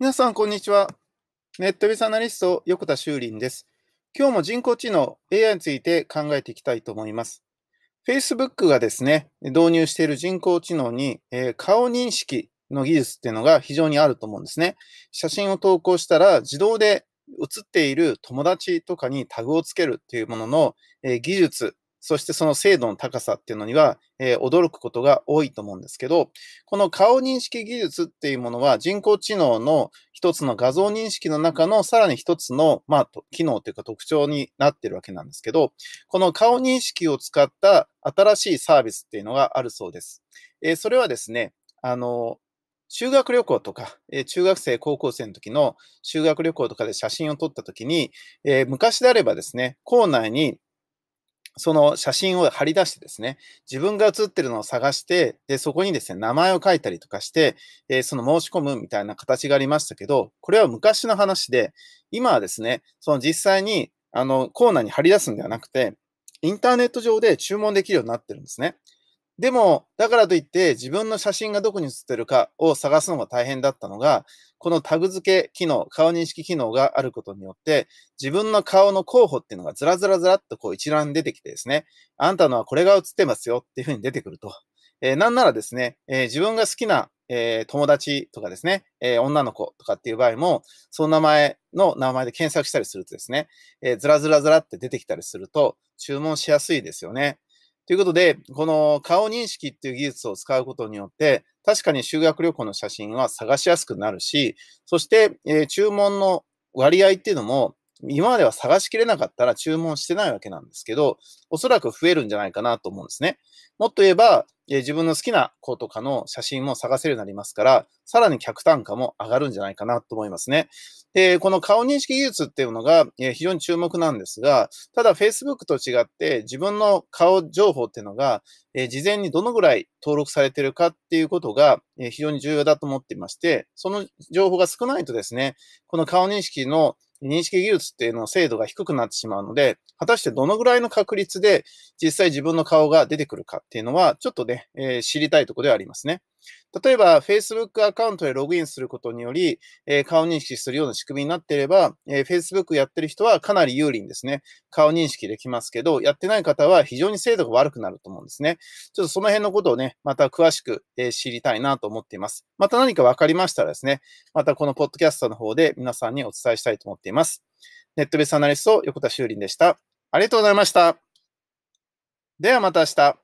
皆さん、こんにちは。ネットビスアナリスト、横田修林です。今日も人工知能 AI について考えていきたいと思います。Facebook がですね、導入している人工知能に、えー、顔認識の技術っていうのが非常にあると思うんですね。写真を投稿したら自動で写っている友達とかにタグをつけるっていうものの、えー、技術そしてその精度の高さっていうのには、えー、驚くことが多いと思うんですけど、この顔認識技術っていうものは人工知能の一つの画像認識の中のさらに一つの、まあ、機能というか特徴になってるわけなんですけど、この顔認識を使った新しいサービスっていうのがあるそうです。えー、それはですね、あの、修学旅行とか、え中学生、高校生の時の修学旅行とかで写真を撮った時に、え昔であればですね、校内にその写真を貼り出してですね、自分が写ってるのを探して、でそこにですね、名前を書いたりとかして、えその申し込むみたいな形がありましたけど、これは昔の話で、今はですね、その実際にあのコーナーに貼り出すんではなくて、インターネット上で注文できるようになってるんですね。でも、だからといって自分の写真がどこに写ってるかを探すのが大変だったのが、このタグ付け機能、顔認識機能があることによって、自分の顔の候補っていうのがずらずらずらっとこう一覧出てきてですね、あんたのはこれが写ってますよっていうふうに出てくると。えー、なんならですね、えー、自分が好きな、えー、友達とかですね、え女の子とかっていう場合も、その名前の名前で検索したりするとですね、えずらずらずらって出てきたりすると、注文しやすいですよね。ということで、この顔認識っていう技術を使うことによって、確かに修学旅行の写真は探しやすくなるし、そして、えー、注文の割合っていうのも、今までは探しきれなかったら注文してないわけなんですけど、おそらく増えるんじゃないかなと思うんですね。もっと言えば、え自分の好きな子とかの写真も探せるようになりますから、さらに客単価も上がるんじゃないかなと思いますね。で、この顔認識技術っていうのが、え非常に注目なんですが、ただ Facebook と違って自分の顔情報っていうのが、え事前にどのぐらい登録されてるかっていうことが、え非常に重要だと思っていまして、その情報が少ないとですね、この顔認識の認識技術っていうのの精度が低くなってしまうので、果たしてどのぐらいの確率で実際自分の顔が出てくるかっていうのは、ちょっとね、えー、知りたいとこではありますね。例えば、Facebook アカウントでログインすることにより、えー、顔認識するような仕組みになっていれば、えー、Facebook やってる人はかなり有利にですね、顔認識できますけど、やってない方は非常に精度が悪くなると思うんですね。ちょっとその辺のことをね、また詳しく、えー、知りたいなと思っています。また何か分かりましたらですね、またこのポッドキャストの方で皆さんにお伝えしたいと思っています。ネットベースアナリスト、横田修林でした。ありがとうございました。ではまた明日。